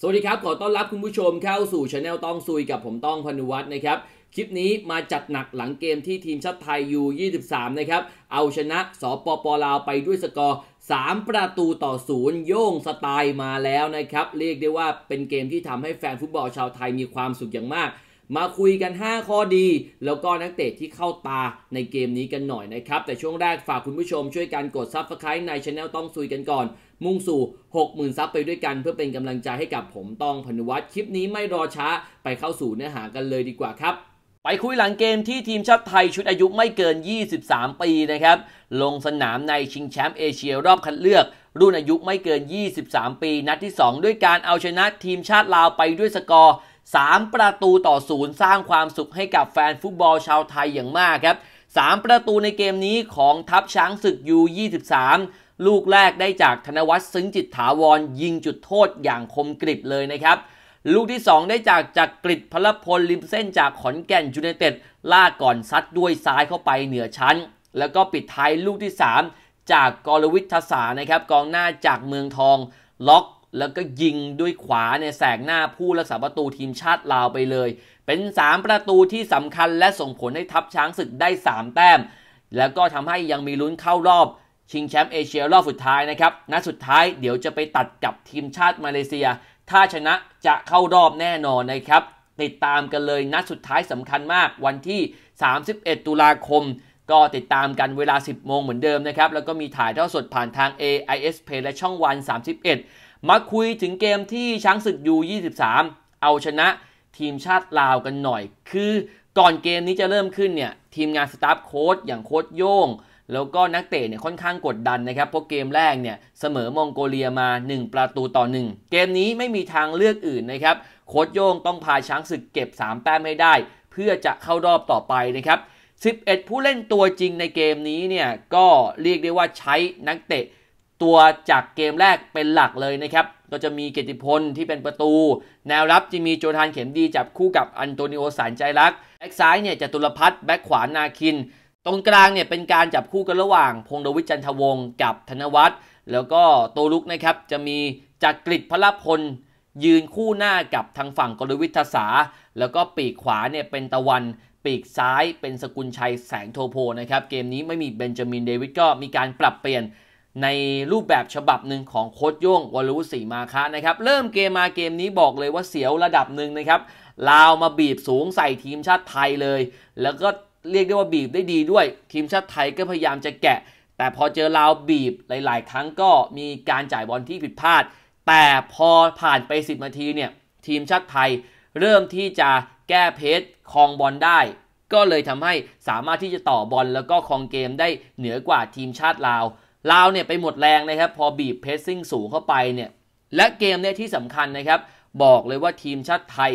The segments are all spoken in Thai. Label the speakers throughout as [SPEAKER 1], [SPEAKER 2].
[SPEAKER 1] สวัสดีครับ ขอต้อนรับคุณผู้ชมเข้าสู่ช anel ต้องซุยกับผมต้องพนุวัฒน์นะครับ คลิปนี้มาจัดหนักหลังเกมที่ทีมชาติไทยยู23 นะครับ เอาชนะสปปลาวไปด้วยสกอร์ 3 ประตูต่อศูนย์โย่งสไตล์มาแล้วนะครับ เรียกได้ว่าเป็นเกมที่ทำให้แฟนฟุตบอลชาวไทยมีความสุขอย่างมากมาคุยกัน 5 ข้อดี แล้วก็นักเตะที่เข้าตาในเกมนี้กันหน่อยนะครับ แต่ช่วงแรกฝากคุณผู้ชมช่วยกันกดซับสไครต์ในช anel ต้องซุยกันก่อน มุ่งสู่ 60,000ซับไปด้วยกัน เพื่อเป็นกำลังใจให้กับผมต้องพนุวัตรคลิปนี้ไม่รอช้า ไปเข้าสู่เนื้อหากันเลยดีกว่าครับ ไปคุยหลังเกมที่ทีมชาติไทย ชุดอายุไม่เกิน 23ปีนะครับลงสนามในชิงแชมป์เอเชียรอบคัดเลือก รุ่นอายุไม่เกิน23ปีนัดที่2ด้วยการเอาชนะทีมชาติลาวไปด้วยสกอร์3 ประตูต่อศูนย์สร้างความสุขให้กับแฟนฟุตบอลชาวไทยอย่างมากครับ 3 ประตูในเกมนี้ของทัพช้างศึกยู23ลูกแรกได้จากธนวัฒน์ซึ้งจิตถาวรยิงจุดโทษอย่างคมกริบเลยนะครับ ลูกที่ 2 ได้จากจากกริดพลพลริมเส้นจากขอนแก่นยูเนเต็ด ลากก่อนซัดด้วยซ้ายเข้าไปเหนือชั้น แล้วก็ปิดท้ายลูกที่ 3 จากกรวิทธศานะครับกองหน้าจากเมืองทองล็อกแล้วก็ยิงด้วยขวาเนี่ยแสงหน้าผู้รักษาประตูทีมชาติลาวไปเลย เป็น 3 ประตูที่สำคัญและส่งผลให้ทัพช้างศึกได้ 3 แต้ม แล้วก็ทำให้ยังมีลุ้นเข้ารอบ ชิงแชมป์เอเชียรอบสุดท้ายนะครับ นัดสุดท้ายเดี๋ยวจะไปตัดกับทีมชาติมาเลเซีย ถ้าชนะจะเข้ารอบแน่นอนนะครับ ติดตามกันเลยนัดสุดท้ายสำคัญมากวันที่ 31 ตุลาคม ก็ติดตามกันเวลา 10โมงเหมือนเดิมนะครับ แล้วก็มีถ่ายทอดสดผ่านทาง AIS Play และช่องวัน 31มาคุยถึงเกมที่ช้างศึกยู 23 เอาชนะทีมชาติลาวกันหน่อย คือก่อนเกมนี้จะเริ่มขึ้นเนี่ย ทีมงานสตาฟโค้ชอย่างโค้ชโย่งแล้วก็นักเตะเนี่ยค่อนข้างกดดันนะครับ เพราะเกมแรกเนี่ย เสมอมองโกเลียมา 1 ประตูต่อ 1 เกมนี้ไม่มีทางเลือกอื่นนะครับ โค้ชโย่งต้องพาช้างศึกเก็บ 3แต้มให้ได้ เพื่อจะเข้ารอบต่อไปนะครับ11 ผู้เล่นตัวจริงในเกมนี้เนี่ยก็เรียกได้ว่าใช้นักเตะตัวจากเกมแรกเป็นหลักเลยนะครับ ก็จะมีเกติพลที่เป็นประตู แนวรับจะมีโจทานเข็มดี จับคู่กับอันโตนิโอสารใจรักแบ็กซ้ายเนี่ยจะตุลพัฒน์แบ็กขวานาคิน ตรงกลางเนี่ยเป็นการจับคู่กันระหว่างพงศวิจันทวงศ์กับธนวัฒน์ แล้วก็โตลุกนะครับจะมีจักริดพระพล ยืนคู่หน้ากับทางฝั่งกฤวิทศาแล้วก็ปีกขวาเนี่ยเป็นตะวันปีกซ้ายเป็นสกุลชัยแสงโทโพนะครับเกมนี้ไม่มีเบนจามินเดวิดก็มีการปรับเปลี่ยนในรูปแบบฉบับหนึ่งของโค้ชโย่งวอลุสีมาคะนะครับ เริ่มเกมมาเกมนี้บอกเลยว่าเสียวระดับหนึ่งนะครับ ลาวมาบีบสูงใส่ทีมชาติไทยเลย แล้วก็เรียกได้ว่าบีบได้ดีด้วย ทีมชาติไทยก็พยายามจะแกะ แต่พอเจอลาวบีบหลายๆ ครั้งก็มีการจ่ายบอลที่ผิดพลาด แต่พอผ่านไป 10 นาทีเนี่ยทีมชาติไทย เริ่มที่จะแก้เพจคองบอลได้ ก็เลยทำให้สามารถที่จะต่อบอลแล้วก็คองเกมได้เหนือกว่าทีมชาติลาวลาวเนี่ยไปหมดแรงนะครับพอบีบเพสซิ่งสูงเข้าไปเนี่ยและเกมเนี่ยที่สำคัญนะครับบอกเลยว่าทีมชาติไทย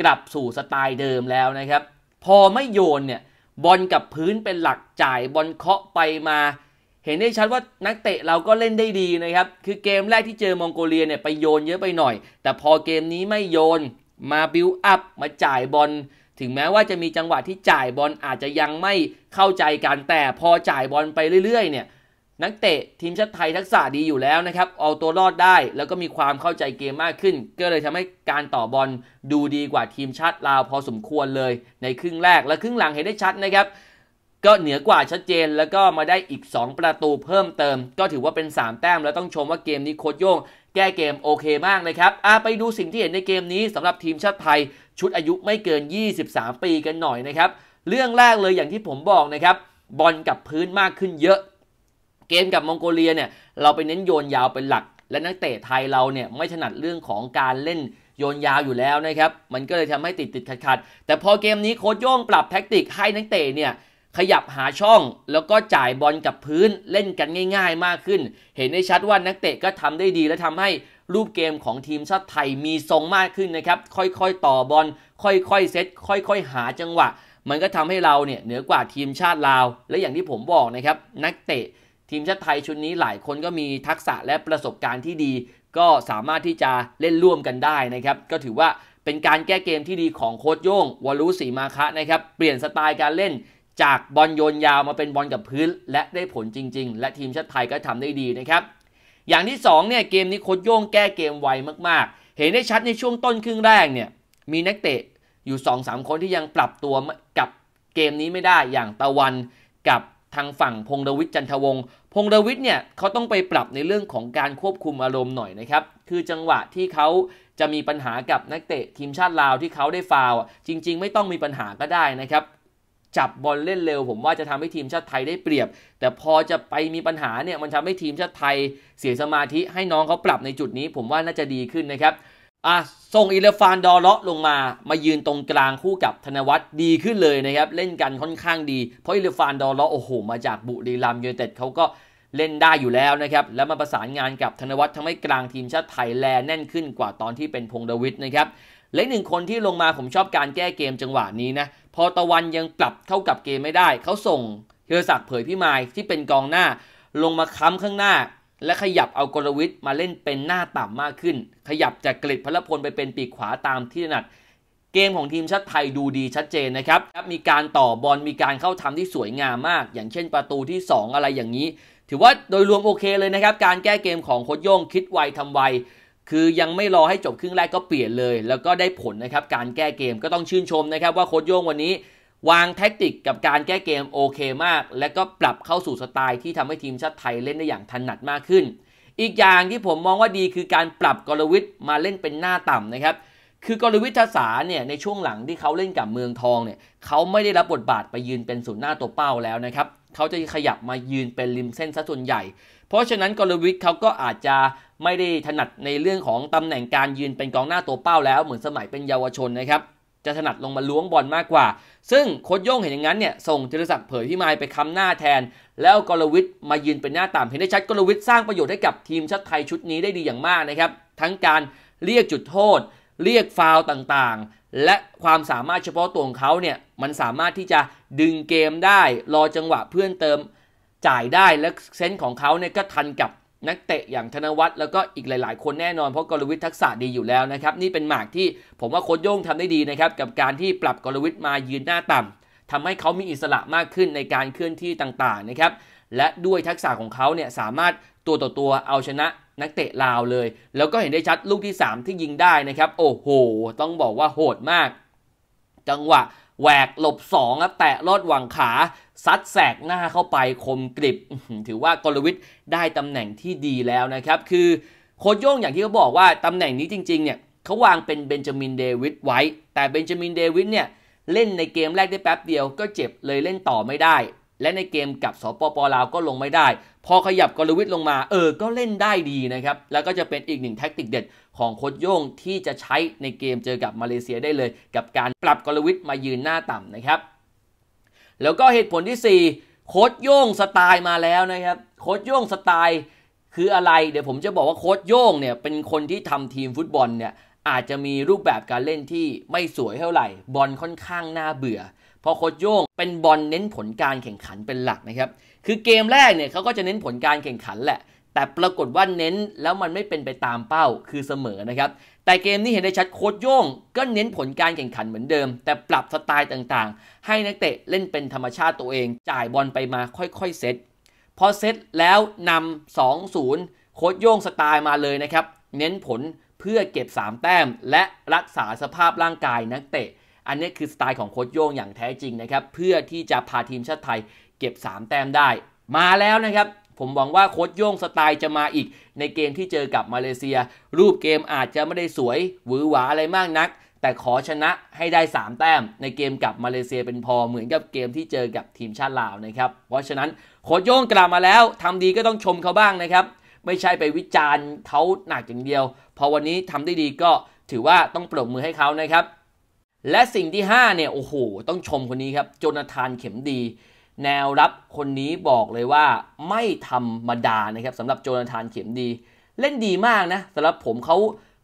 [SPEAKER 1] กลับสู่สไตล์เดิมแล้วนะครับพอไม่โยนเนี่ยบอลกับพื้นเป็นหลักจ่ายบอลเคาะไปมา เห็นได้ชัดว่านักเตะเราก็เล่นได้ดีนะครับคือเกมแรกที่เจอมองโกเลียเนี่ยไปโยนเยอะไปหน่อย แต่พอเกมนี้ไม่โยนมาบิวอัพ มาจ่ายบอลถึงแม้ว่าจะมีจังหวะที่จ่ายบอลอาจจะยังไม่เข้าใจกันแต่พอจ่ายบอลไปเรื่อยๆเนี่ยนักเตะทีมชาติไทยทักษะดีอยู่แล้วนะครับ เอาตัวรอดได้แล้วก็มีความเข้าใจเกมมากขึ้นก็เลยทำให้การต่อบอลดูดีกว่าทีมชาติลาว พอสมควรเลยในครึ่งแรกและครึ่งหลังเห็นได้ชัดนะครับก็เหนือกว่าชัดเจนแล้วก็มาได้อีก 2 ประตูเพิ่มเติม ก็ถือว่าเป็น3แต้มแล้วต้องชมว่าเกมนี้โคตรโย่งแก้เกมโอเคมากนะครับอาไปดูสิ่งที่เห็นในเกมนี้ สำหรับทีมชาติไทย ชุดอายุไม่เกิน 23 ปีกันหน่อยนะครับเรื่องแรกเลยอย่างที่ผมบอกนะครับบอลกับพื้นมากขึ้นเยอะเกมกับมองโกเลียเนี่ยเราไปเน้นโยนยาวเป็นหลักและนักเตะไทยเราเนี่ยไม่ถนัดเรื่องของการเล่นโยนยาวอยู่แล้วนะครับมันก็เลยทำให้ติดติดขัดขัดแต่พอเกมนี้โค้ชโย่งปรับแท็กติกให้นักเตะเนี่ยขยับหาช่องแล้วก็จ่ายบอลกับพื้นเล่นกันง่ายๆมากขึ้น เห็นได้ชัดว่านักเตะก็ทำได้ดี และทำให้รูปเกมของทีมชาติไทยมีทรงมากขึ้นนะครับค่อยๆต่อบอลค่อยๆเซตค่อย ๆ หาจังหวะ มันก็ทำให้เราเนี่ยเหนือกว่าทีมชาติลาว และอย่างที่ผมบอกนะครับนักเตะทีมชาติไทยชุดนี้หลายคนก็มีทักษะและประสบการณ์ที่ดี ก็สามารถที่จะเล่นร่วมกันได้นะครับ ก็ถือว่าเป็นการแก้เกมที่ดีของโค้ชโย่งวอลุสีมาคะนะครับเปลี่ยนสไตล์การเล่นจากบอลโยนยาวมาเป็นบอลกับพื้น และได้ผลจริง ๆ และทีมชาติไทยก็ทำได้ดีนะครับ อย่างที่ 2เนี่ยเกมนี้โค้ชโย่งแก้เกมไวมากๆ เห็นได้ชัดในช่วงต้นครึ่งแรกเนี่ยมีนักเตะอยู่2อสคนที่ยังปรับตัวกับเกมนี้ไม่ได้อย่างตะวันกับทางฝั่งพงดวิทจันทวงศ์พงรวิทย์เนี่ยเขาต้องไปปรับในเรื่องของการควบคุมอารมณ์หน่อยนะครับคือจังหวะที่เขาจะมีปัญหากับนักเตะทีมชาติลาวที่เขาได้ฟาวจริง ๆ ไม่ต้องมีปัญหาก็ได้นะครับ จับบอลเล่นเร็ว ผมว่าจะทำให้ทีมชาติไทยได้เปรียบ แต่พอจะไปมีปัญหาเนี่ยมันทำให้ทีมชาติไทยเสียสมาธิให้น้องเขาปรับในจุดนี้ ผมว่าน่าจะดีขึ้นนะครับ่ะส่งอิเลฟานดอเลาะลงมา มายืนตรงกลางคู่กับธนวัฒน์ดีขึ้นเลยนะครับ เล่นกันค่อนข้างดีเพราะอิเลฟานดอเลาะโอ้โหมาจากบุรีรัมย์ยูนเต็ดเขาก็เล่นได้อยู่แล้วนะครับ แล้วมาประสานงานกับธนวัฒน์ทำให้กลางทีมชาติไทยแลแน่นขึ้นกว่าตอนที่เป็นพงดวิทนะครับและหนึ่งคนที่ลงมาผมชอบการแก้เกมจังหวะนี้นะ พอตะวันยังปรับเข้ากับเกมไม่ได้เขาส่งเทศักดิ์เผยพิมายที่เป็นกองหน้า ลงมาค้ำข้างหน้าและขยับเอากรวิทมาเล่นเป็นหน้าต่ำมากขึ้น ขยับจากกิดพลพลไปเป็นปีกขวาตามที่ถนัดเกมของทีมชาติไทยดูดีชัดเจนนะครับ มีการต่อบอลมีการเข้าทำที่สวยงามมาก อย่างเช่นประตูที่ 2 อะไรอย่างนี้ ถือว่าโดยรวมโอเคเลยนะครับการแก้เกมของโคชโย่งคิดไวทำไว คือยังไม่รอให้จบครึ่งแรกก็เปลี่ยนเลย แล้วก็ได้ผลนะครับการแก้เกมก็ต้องชื่นชมนะครับว่าโคชโย่งวันนี้วางแท็กติกกับการแก้เกมโอเค มาก และก็ปรับเข้าสู่สไตล์ที่ทำให้ทีมชาติไทยเล่นได้อย่างถนัดมากขึ้น อีกอย่างที่ผมมองว่าดีคือการปรับกลวิทย์มาเล่นเป็นหน้าต่ำนะครับคือกลวิทย์ศาเนี่ยในช่วงหลังที่เขาเล่นกับเมืองทองเนี่ยเขาไม่ได้รับบทบาทไปยืนเป็นศูนย์หน้าตัวเป้าแล้วนะครับเขาจะขยับมายืนเป็นริมเส้นซะส่วนใหญ่ เพราะฉะนั้นกลวิทย์เขาก็อาจจะไม่ได้ถนัดในเรื่องของตำแหน่งการยืนเป็นกองหน้าตัวเป้าแล้ว เหมือนสมัยเป็นเยาวชนนะครับจะถนัดลงมาล้วงบอลมากกว่า ซึ่งโค้ชโย่งเห็นอย่างนั้นเนี่ยส่งธีรศักดิ์เผยพิมายไปค้ำหน้าแทน แล้วกลวิทมายืนเป็นหน้าต่ำเห็นได้ ชัดกลวิทสร้างประโยชน์ให้กับทีมชาติไทยชุดนี้ได้ดีอย่างมากนะครับ ทั้งการเรียกจุดโทษ เรียกฟาวต่าง ๆ และความสามารถเฉพาะตัวของเขาเนี่ย มันสามารถที่จะดึงเกมได้ รอจังหวะเพื่อนเติม จ่ายได้ และเซนส์ของเขาเนี่ยก็ทันกับนักเตะอย่างธนวัฒน์แล้วก็อีกหลาย ๆคนแน่นอน เพราะกลวิทย์ทักษะดีอยู่แล้วนะครับ นี่เป็นหมากที่ผมว่าโค้ชโย่งทำได้ดีนะครับ กับการที่ปรับกลวิทย์มายืนหน้าต่ำ ทำให้เขามีอิสระมากขึ้นในการเคลื่อนที่ต่าง ๆ นะครับ และด้วยทักษะของเขาเนี่ยสามารถตัวต่อตัวเอาชนะ นักเตะลาวเลย แล้วก็เห็นได้ชัดลูกที่ 3 ที่ยิงได้นะครับ โอ้โห ต้องบอกว่าโหดมาก จังหวะแหวกหลบ2ครับแตะลอดหว่างขา ซัดแสกหน้าเข้าไปคมกริบ ถือว่ากลวิทย์ได้ตำแหน่งที่ดีแล้วนะครับ คือโคโย่งอย่างที่เขาบอกว่าตำแหน่งนี้จริงๆเนี่ยเขาวางเป็นเบนจามินเดวิดไว้ แต่เบนจามินเดวิดเนี่ยเล่นในเกมแรกได้แป๊บเดียวก็เจ็บเลยเล่นต่อไม่ได้ และในเกมกับสปปลาวก็ลงไม่ได้ พอขยับกลวิทย์ลงมา เออก็เล่นได้ดีนะครับแล้วก็จะเป็นอีกหนึ่งแท็กติกเด็ดของโคชโย่งที่จะใช้ในเกมเจอกับมาเลเซียได้เลย กับการปรับกลวิทย์มายืนหน้าต่ำนะครับ แล้วก็เหตุผลที่ 4โคชโย่งสไตล์มาแล้วนะครับโคชโย่งสไตล์คืออะไรเดี๋ยวผมจะบอกว่าโคชโย่งเนี่ยเป็นคนที่ทำทีมฟุตบอลเนี่ยอาจจะมีรูปแบบการเล่นที่ไม่สวยเท่าไหร่บอลค่อนข้างน่าเบื่อเพราะโคชโย่งเป็นบอลเน้นผลการแข่งขันเป็นหลักนะครับคือเกมแรกเนี่ยเขาก็จะเน้นผลการแข่งขันแหละแต่ปรากฏว่าเน้นแล้วมันไม่เป็นไปตามเป้าคือเสมอนะครับ แต่เกมนี้เห็นได้ชัดโคดโย่งก็เน้นผลการแข่งขันเหมือนเดิม แต่ปรับสไตล์ต่างๆ ให้นักเตะเล่นเป็นธรรมชาติตัวเองจ่ายบอลไปมาค่อยๆเซตพอเซตแล้วนำ2-0 โคดโย่งสไตล์มาเลยนะครับ เน้นผลเพื่อเก็บ 3 แต้ม และรักษาสภาพร่างกายนักเตะอันนี้คือสไตล์ของโค้รโย่งอย่างแท้จริงนะครับเพื่อที่จะพาทีมชาติไทย เก็บ 3 แต้มได้มาแล้วนะครับผมหวังว่าโค้ชโย่งสไตล์จะมาอีกในเกมที่เจอกับมาเลเซีย รูปเกมอาจจะไม่ได้สวยหวือหวาอะไรมากนักแต่ขอชนะให้ได้3แต้มในเกมกับมาเลเซียเป็นพอเหมือนกับเกมที่เจอกับทีมชาติลาวนะครับ เพราะฉะนั้นโค้ชโย่งกลับมาแล้ว ทำดีก็ต้องชมเขาบ้างนะครับ ไม่ใช่ไปวิจารณ์เขาหนักอย่างเดียวพอวันนี้ทำได้ดีก็ถือว่าต้องปรบมือให้เขานะครับและสิ่งที่5เนี่ยโอ้โหต้องชมคนนี้ครับโจนาธานเข็มดีแนวรับคนนี้บอกเลยว่าไม่ธรรมดานะครับสำหรับโจนาธานเข็มดี เล่นดีมากนะสำหรับผมเขา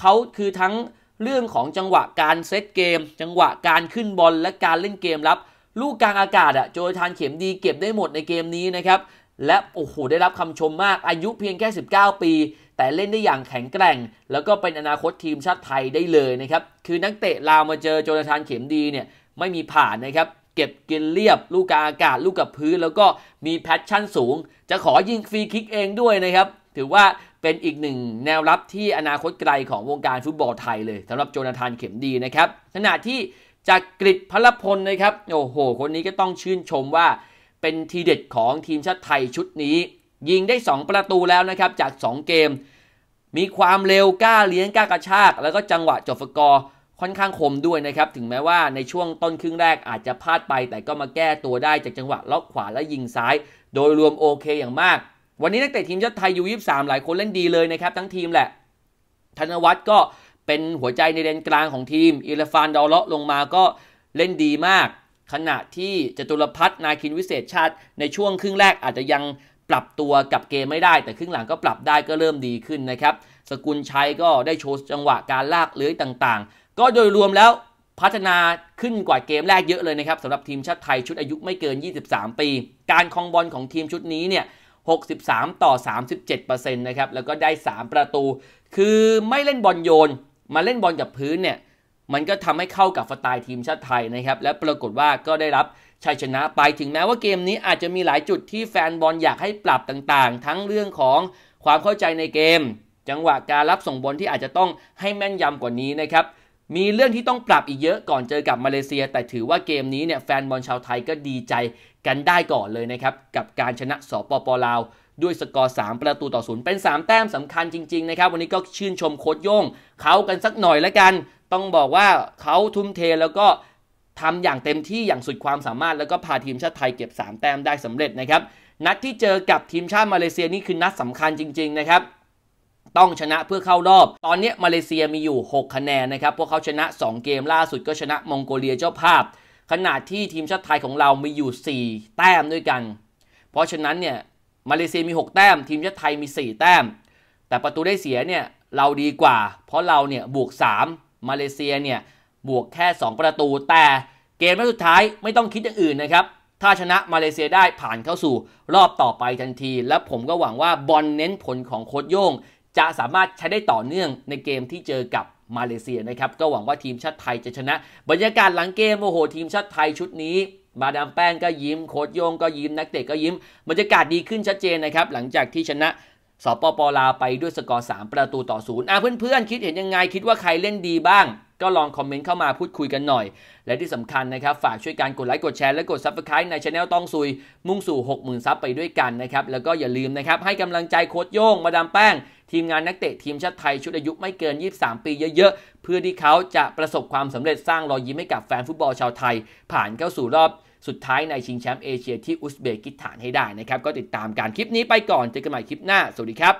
[SPEAKER 1] เขาคือทั้งเรื่องของจังหวะการเซตเกม จังหวะการขึ้นบอลและการเล่นเกมรับ ลูกกลางอากาศอะโจนาธานเข็มดีเก็บได้หมดในเกมนี้นะครับ และ โอ้โหได้รับคำชมมากอายุเพียงแค่ 19 ปี แต่เล่นได้อย่างแข็งแกร่ง แล้วก็เป็นอนาคตทีมชาติไทยได้เลยนะครับคือนักเตะลาวมาเจอโจนาธานเข็มดีเนี่ยไม่มีผ่านนะครับเก็บกินเรียบลูกกาอากาศลูกกับพื้น แล้วก็มีแพชชั่นสูง จะขอยิงฟรีคิกเองด้วยนะครับ ถือว่าเป็นอีกหนึ่งแนวรับที่อนาคตไกลของวงการฟุตบอลไทยเลยสำหรับโจนาธานเข็มดีนะครับขณะที่จากกริพลพลนะครับ โอ้โห คนนี้ก็ต้องชื่นชมว่า เป็นทีเด็ดของทีมชาติไทยชุดนี้ ยิงได้ 2 ประตูแล้วนะครับจาก2เกมมีความเร็วกล้าเลี้ยงกล้ากระชากแล้วก็จังหวะจบสกอร์ค่อนข้างคมด้วยนะครับ ถึงแม้ว่าในช่วงต้นครึ่งแรกอาจจะพลาดไป แต่ก็มาแก้ตัวได้จากจังหวะล็อกขวาและยิงซ้ายโดยรวมโอเคอย่างมาก วันนี้นักเตะทีมชาติไทยยูยี่สามหลายคนเล่นดีเลยนะครับ ทั้งทีมแหละ ธนวัฒน์ก็เป็นหัวใจในเลนกลางของทีม อิรฟานดอลเลาะลงมาก็เล่นดีมาก ขณะที่จตุรพัฒนาคินวิเศษชาติในช่วงครึ่งแรกอาจจะยังปรับตัวกับเกมไม่ได้ แต่ครึ่งหลังก็ปรับได้ก็เริ่มดีขึ้นนะครับสกุลชัยก็ได้โชว์จังหวะการลากเลื้อยต่างก็โดยรวมแล้วพัฒนาขึ้นกว่าเกมแรกเยอะเลยนะครับสำหรับทีมชาติไทยชุดอายุไม่เกิน 23 ปี การคองบอลของทีมชุดนี้เนี่ย63 ต่อ 37%นะครับ แล้วก็ได้ 3 ประตู คือไม่เล่นบอลโยน มาเล่นบอลกับพื้นเนี่ย มันก็ทำให้เข้ากับสไตล์ทีมชาติไทยนะครับ และปรากฏว่าก็ได้รับชัยชนะไปถึงแม้ว่าเกมนี้อาจจะมีหลายจุดที่แฟนบอลอยากให้ปรับต่างๆ ทั้งเรื่องของความเข้าใจในเกม จังหวะการรับส่งบอลที่อาจจะต้องให้แม่นยำกว่านี้นะครับมีเรื่องที่ต้องปรับอีกเยอะก่อนเจอกับมาเลเซีย แต่ถือว่าเกมนี้เนี่ยแฟนบอลชาวไทยก็ดีใจกันได้ก่อนเลยนะครับกับการชนะสปปลาวด้วยสกอร์3ประตูต่อศูนย์เป็น 3 แต้มสำคัญจริงๆนะครับ วันนี้ก็ชื่นชมโค้ชโย่ง เขากันสักหน่อยละกัน ต้องบอกว่าเขาทุ่มเทแล้วก็ทำอย่างเต็มที่อย่างสุดความสามารถ แล้วก็พาทีมชาติไทยเก็บ 3 แต้มได้สำเร็จนะครับนัดที่เจอกับทีมชาติมาเลเซียนี่คือนัดสำคัญจริง ๆนะครับต้องชนะเพื่อเข้ารอบ ตอนนี้มาเลเซียมีอยู่ 6 คะแนนนะครับพวกเขาชนะ 2 เกมล่าสุดก็ชนะมองโกเลียเจ้าภาพ ขณะที่ทีมชาติไทยของเรามีอยู่ 4 แต้มด้วยกัน เพราะฉะนั้นเนี่ยมาเลเซียมี 6 แต้ม ทีมชาติไทยมี 4 แต้ม แต่ประตูได้เสียเนี่ยเราดีกว่า เพราะเราเนี่ยบวก3มาเลเซียเนี่ยบวกแค่ 2 ประตู แต่เกมสุดท้ายไม่ต้องคิดอย่างอื่นนะครับ ถ้าชนะมาเลเซียได้ผ่านเข้าสู่รอบต่อไปทันที และผมก็หวังว่าบอลเน้นผลของโค้ชโย่งจะสามารถใช้ได้ต่อเนื่องในเกมที่เจอกับมาเลเซียนะครับ ก็หวังว่าทีมชาติไทยจะชนะ บรรยากาศหลังเกมโอ้โหทีมชาติไทยชุดนี้ มาดามแป้งก็ยิ้มโค้ชโยงก็ยิ้มนักเตะก็ยิ้ม บรรยากาศดีขึ้นชัดเจนนะครับ หลังจากที่ชนะสปปลาวไปด้วยสกอร์ 3 ประตูต่อศูนย์อ่ะเพื่อนๆคิดเห็นยังไงคิดว่าใครเล่นดีบ้างก็ลองคอมเมนต์เข้ามาพูดคุยกันหน่อย และที่สำคัญนะครับ ฝากช่วยการกดไลค์กดแชร์และกดซับสไครต์ในช anel ต้องซุย มุ่งสู่ 60,000 ซับไปด้วยกันนะครับ แล้วก็อย่าลืมนะครับ ให้กำลังใจโค้ชโย่งมาดามแป้งทีมงานนักเตะทีมชาติไทยชุดอายุไม่เกิน 23 ปีเยอะๆ เพื่อที่เขาจะประสบความสำเร็จสร้างรอยยิ้มให้กับแฟนฟุตบอลชาวไทย ผ่านเข้าสู่รอบสุดท้ายในชิงแชมป์เอเชีย ที่อุซเบกิสถานให้ได้นะครับ ก็ติดตามการคลิปนี้ไปก่อนเจอกันใหม่คลิปหน้า สวัสดีครับ